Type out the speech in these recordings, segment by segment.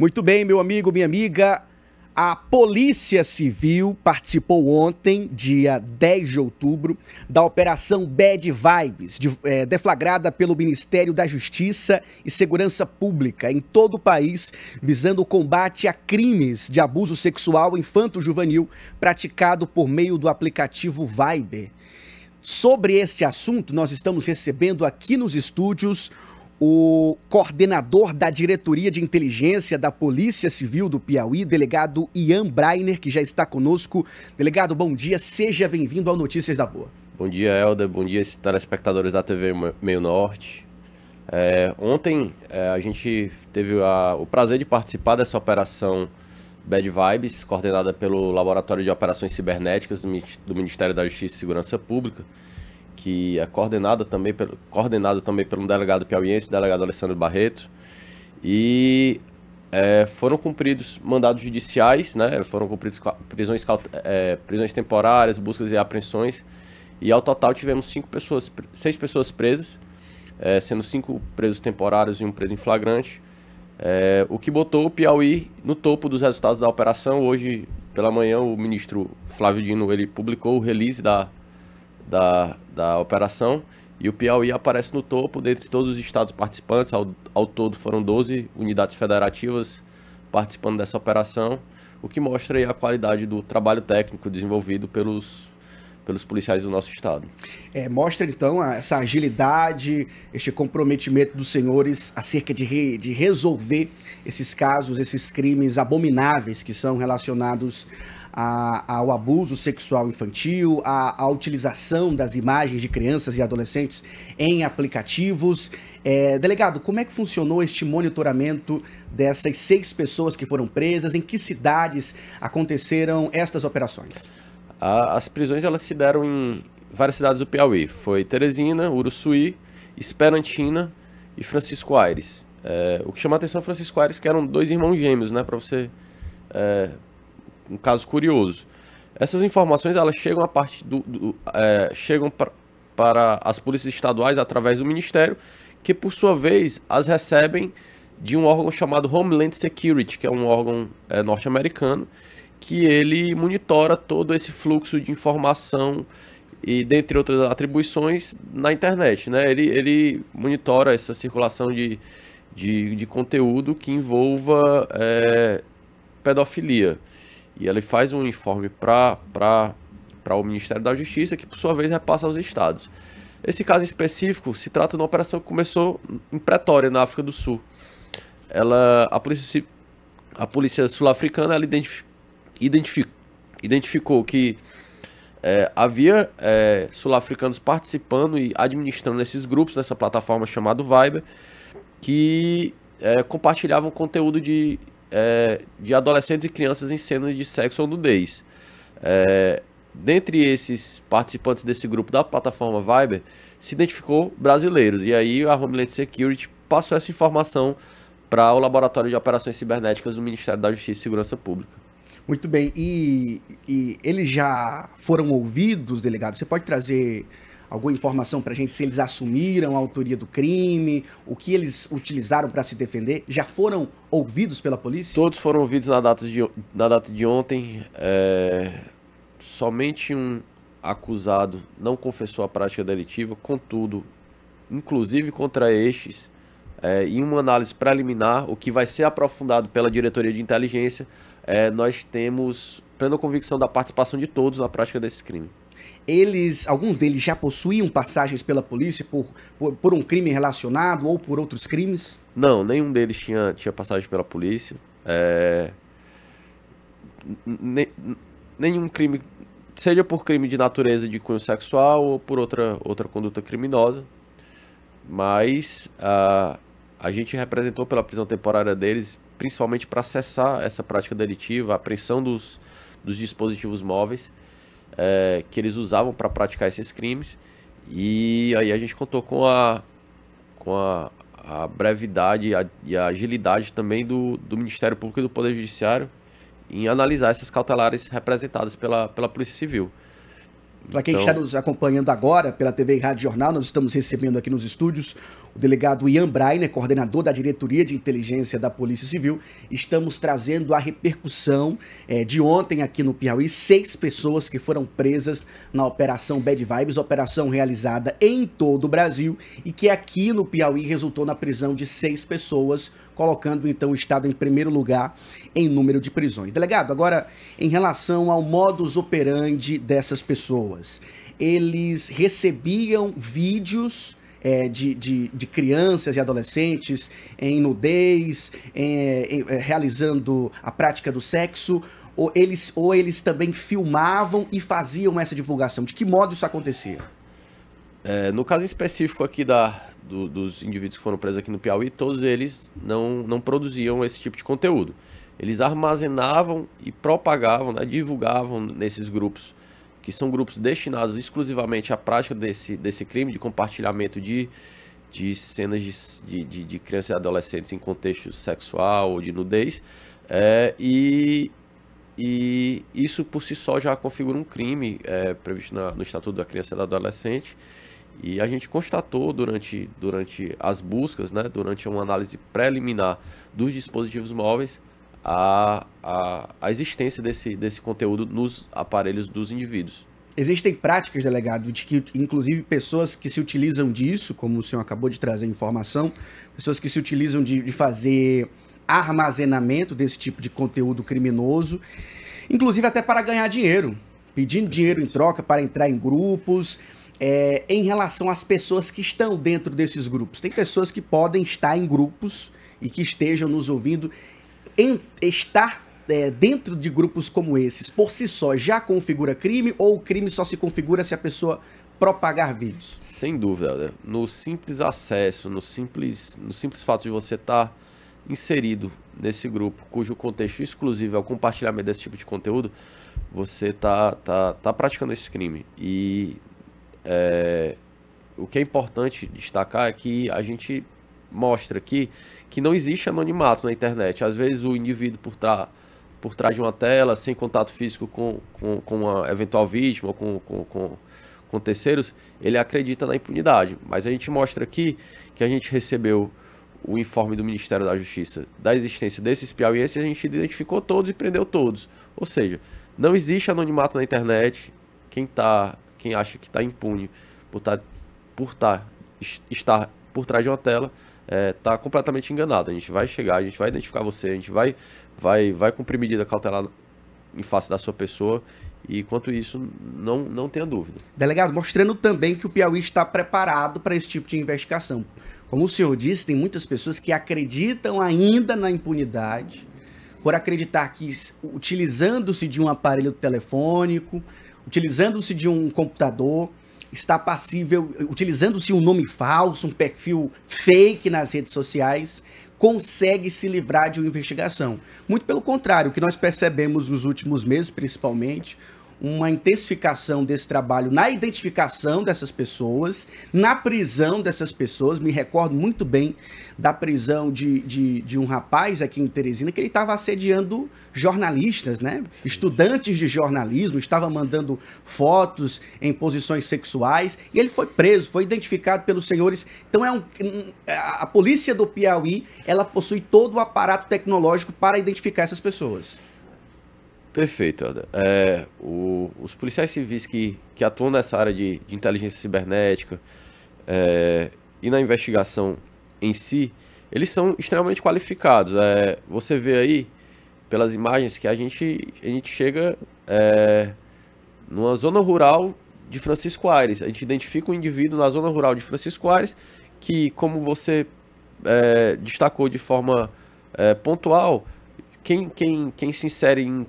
Muito bem, meu amigo, minha amiga. A Polícia Civil participou ontem, dia 10 de outubro, da Operação Bad Vibes, de, é, deflagrada pelo Ministério da Justiça e Segurança Pública em todo o país, visando o combate a crimes de abuso sexual infanto-juvenil praticado por meio do aplicativo Viber. Sobre este assunto, nós estamos recebendo aqui nos estúdios o coordenador da Diretoria de Inteligência da Polícia Civil do Piauí, delegado Ian Brainer, que já está conosco. Delegado, bom dia, seja bem-vindo ao Notícias da Boa. Bom dia, Helder, bom dia, telespectadores da TV Meio Norte. É, ontem é, a gente teve a, o prazer de participar dessa operação Bad Vibes, coordenada pelo Laboratório de Operações Cibernéticas do Ministério da Justiça e Segurança Pública que é coordenada também pelo, coordenado também pelo delegado piauiense, delegado Alessandro Barreto, e é, foram cumpridos mandados judiciais, né, foram cumpridos prisões, é, prisões temporárias, buscas e apreensões, e ao total tivemos cinco pessoas, seis pessoas presas, é, sendo cinco presos temporários e um preso em flagrante, é, o que botou o Piauí no topo dos resultados da operação. Hoje, pela manhã, o ministro Flávio Dino ele publicou o release da, da da operação e o Piauí aparece no topo dentre todos os estados participantes. Ao, ao todo foram 12 unidades federativas participando dessa operação, o que mostra a qualidade do trabalho técnico desenvolvido pelos, pelos policiais do nosso estado. É, mostra então essa agilidade, este comprometimento dos senhores acerca de, re, de resolver esses casos, esses crimes abomináveis que são relacionados a, ao abuso sexual infantil, à utilização das imagens de crianças e adolescentes em aplicativos. É, delegado, como é que funcionou este monitoramento dessas seis pessoas que foram presas? Em que cidades aconteceram estas operações? As prisões elas se deram em várias cidades do Piauí. Foi Teresina, Uruçuí, Esperantina e Francisco Aires. É, o que chamou a atenção é Francisco Aires, que eram dois irmãos gêmeos, né? Para você é, um caso curioso. Essas informações elas chegam a partir do, do é, chegam pra, para as polícias estaduais através do Ministério, que por sua vez as recebem de um órgão chamado Homeland Security, que é um órgão é, norte-americano, que ele monitora todo esse fluxo de informação e dentre outras atribuições na internet, né? Ele, ele monitora essa circulação de, de, de conteúdo que envolva é, pedofilia. E ele faz um informe para o Ministério da Justiça, que por sua vez repassa aos estados. Esse caso específico se trata de uma operação que começou em Pretória, na África do Sul. Ela, a polícia, a polícia sul-africana identif, identific, identificou que é, havia é, sul-africanos participando e administrando esses grupos, nessa plataforma chamada Viber, que é, compartilhavam conteúdo de é, de adolescentes e crianças em cenas de sexo ou nudez. É, dentre esses participantes desse grupo da plataforma Viber, se identificou brasileiros. E aí a Homeland Security passou essa informação para o Laboratório de Operações Cibernéticas do Ministério da Justiça e Segurança Pública. Muito bem. E, e eles já foram ouvidos, delegado? Você pode trazer alguma informação para a gente se eles assumiram a autoria do crime, o que eles utilizaram para se defender? Já foram ouvidos pela polícia? Todos foram ouvidos na data de, na data de ontem. É... Somente um acusado não confessou a prática delitiva, contudo, inclusive contra estes, é, em uma análise preliminar, o que vai ser aprofundado pela diretoria de inteligência, é, nós temos plena convicção da participação de todos na prática desse crime eles, algum deles já possuíam passagens pela polícia por, por, por, um crime relacionado ou por outros crimes? Não, nenhum deles tinha, tinha passagem pela polícia. É... nenhum crime, seja por crime de natureza de cunho sexual ou por outra, outra conduta criminosa. Mas a, a gente representou pela prisão temporária deles, principalmente para cessar essa prática delitiva, a apreensão dos, dos dispositivos móveis é, que eles usavam para praticar esses crimes. E aí a gente contou com a, com a, a brevidade a, e a agilidade também do, do Ministério Público e do Poder Judiciário em analisar essas cautelares representadas pela, pela Polícia Civil. Para quem então... está nos acompanhando agora pela TV e Rádio Jornal, nós estamos recebendo aqui nos estúdios o delegado Ian Breiner, coordenador da Diretoria de Inteligência da Polícia Civil, estamos trazendo a repercussão é, de ontem aqui no Piauí, seis pessoas que foram presas na Operação Bad Vibes, operação realizada em todo o Brasil e que aqui no Piauí resultou na prisão de seis pessoas, colocando então o Estado em primeiro lugar em número de prisões. Delegado, agora em relação ao modus operandi dessas pessoas, eles recebiam vídeos é, de, de, de, crianças e adolescentes em nudez, em, em, é, realizando a prática do sexo, ou eles, ou eles também filmavam e faziam essa divulgação? De que modo isso acontecia? É, no caso específico aqui da, do, dos indivíduos que foram presos aqui no Piauí, todos eles não, não produziam esse tipo de conteúdo. Eles armazenavam e propagavam, né, divulgavam nesses grupos que são grupos destinados exclusivamente à prática desse, desse crime de compartilhamento de, de cenas de, de, de crianças e adolescentes em contexto sexual ou de nudez. É, e, e isso por si só já configura um crime é, previsto na, no Estatuto da Criança e do Adolescente. E a gente constatou durante, durante as buscas, né, durante uma análise preliminar dos dispositivos móveis, a, a, a existência desse, desse conteúdo nos aparelhos dos indivíduos. Existem práticas, delegado, de que, inclusive, pessoas que se utilizam disso, como o senhor acabou de trazer informação, pessoas que se utilizam de, de fazer armazenamento desse tipo de conteúdo criminoso, inclusive até para ganhar dinheiro, pedindo dinheiro em troca para entrar em grupos, é, em relação às pessoas que estão dentro desses grupos. Tem pessoas que podem estar em grupos e que estejam nos ouvindo em, estar é, dentro de grupos como esses por si só já configura crime ou o crime só se configura se a pessoa propagar vídeos? Sem dúvida, no simples acesso, no simples, no simples fato de você estar tá inserido nesse grupo, cujo contexto exclusivo é o compartilhamento desse tipo de conteúdo, você está tá, tá praticando esse crime. E é, o que é importante destacar é que a gente mostra aqui que não existe anonimato na internet. Às vezes o indivíduo por estar por trás de uma tela, sem contato físico com, com, com uma eventual vítima ou com, com, com, com terceiros, ele acredita na impunidade. Mas a gente mostra aqui que a gente recebeu o informe do Ministério da Justiça da existência desses e a gente identificou todos e prendeu todos. Ou seja, não existe anonimato na internet. Quem tá, quem acha que está impune por tá, por tá, estar por trás de uma tela está é, tá completamente enganado. A gente vai chegar, a gente vai identificar você, a gente vai, vai, vai cumprir medida cautelar em face da sua pessoa. E quanto isso, não, não tenha dúvida. Delegado, mostrando também que o Piauí está preparado para esse tipo de investigação. Como o senhor disse, tem muitas pessoas que acreditam ainda na impunidade, por acreditar que utilizando-se de um aparelho telefônico, utilizando-se de um computador, está passível, utilizando-se um nome falso, um perfil fake nas redes sociais, consegue se livrar de uma investigação. Muito pelo contrário, o que nós percebemos nos últimos meses, principalmente, uma intensificação desse trabalho na identificação dessas pessoas, na prisão dessas pessoas. Me recordo muito bem da prisão de, de, de um rapaz aqui em Teresina que ele estava assediando jornalistas, né? Estudantes de jornalismo, estava mandando fotos em posições sexuais e ele foi preso, foi identificado pelos senhores. Então é um, a polícia do Piauí, ela possui todo o aparato tecnológico para identificar essas pessoas. Perfeito, Helder. É, os policiais civis que, que atuam nessa área de, de inteligência cibernética é, e na investigação em si, eles são extremamente qualificados. É, você vê aí pelas imagens que a gente, a gente chega é, numa zona rural de Francisco Aires. A gente identifica um indivíduo na zona rural de Francisco Aires que, como você é, destacou de forma é, pontual, quem, quem, quem se insere em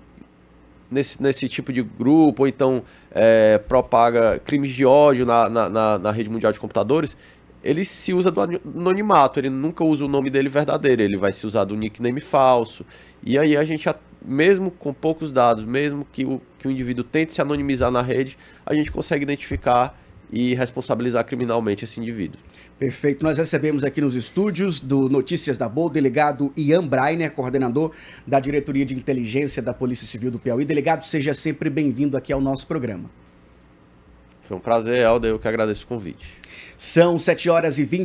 nesse, nesse tipo de grupo, ou então é, propaga crimes de ódio na, na, na, na rede mundial de computadores, ele se usa do anonimato, ele nunca usa o nome dele verdadeiro, ele vai se usar do nickname falso. E aí a gente, mesmo com poucos dados, mesmo que o, que o indivíduo tente se anonimizar na rede, a gente consegue identificar e responsabilizar criminalmente esse indivíduo. Perfeito. Nós recebemos aqui nos estúdios do Notícias da Boa o delegado Ian Brainer, coordenador da Diretoria de Inteligência da Polícia Civil do Piauí. Delegado, seja sempre bem-vindo aqui ao nosso programa. Foi um prazer, Helder. Eu que agradeço o convite. São 7 horas e 20.